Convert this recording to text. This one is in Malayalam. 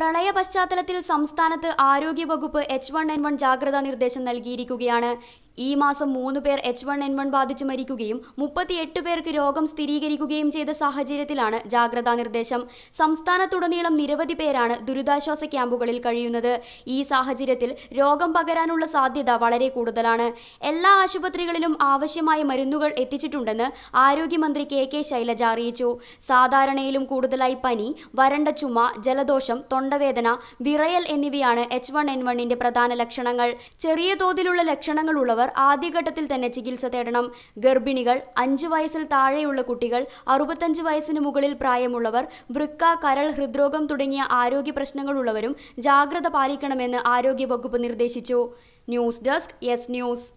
പ്രളയ പശ്ചാത്തലത്തിൽ സംസ്ഥാനത്ത് ആരോഗ്യവകുപ്പ് എച്ച് വൺ എൻ വൺ ജാഗ്രതാ നിർദ്ദേശം നൽകിയിരിക്കുകയാണ് ഈ മാസം മൂന്ന് പേർ എച്ച് വൺ എൻ വൺ ബാധിച്ച് മരിക്കുകയും മുപ്പത്തിയെട്ട് പേർക്ക് രോഗം സ്ഥിരീകരിക്കുകയും ചെയ്ത സാഹചര്യത്തിലാണ് ജാഗ്രതാ നിർദ്ദേശം സംസ്ഥാനത്തുടനീളം നിരവധി പേരാണ് ദുരിതാശ്വാസ ക്യാമ്പുകളിൽ കഴിയുന്നത് ഈ സാഹചര്യത്തിൽ രോഗം പകരാനുള്ള സാധ്യത വളരെ കൂടുതലാണ് എല്ലാ ആശുപത്രികളിലും ആവശ്യമായ മരുന്നുകൾ എത്തിച്ചിട്ടുണ്ടെന്ന് ആരോഗ്യമന്ത്രി കെ കെ ശൈലജ അറിയിച്ചു സാധാരണയിലും കൂടുതലായി പനി വരണ്ട ചുമ ജലദോഷം തൊണ്ടവേദന വിറയൽ എന്നിവയാണ് എച്ച് വൺ എൻ വണ്ണിന്റെ പ്രധാന ലക്ഷണങ്ങൾ ചെറിയ തോതിലുള്ള ലക്ഷണങ്ങളുള്ളവർ ആദ്യഘട്ടത്തിൽ തന്നെ ചികിത്സ തേടണം ഗർഭിണികൾ അഞ്ചു വയസ്സിൽ താഴെയുള്ള കുട്ടികൾ അറുപത്തഞ്ച് വയസ്സിന് മുകളിൽ പ്രായമുള്ളവർ വൃക്ക കരൾ ഹൃദ്രോഗം തുടങ്ങിയ ആരോഗ്യ പ്രശ്നങ്ങളുള്ളവരും ജാഗ്രത പാലിക്കണമെന്ന് ആരോഗ്യവകുപ്പ് നിർദ്ദേശിച്ചു ന്യൂസ് ഡെസ്ക് യെസ് ന്യൂസ്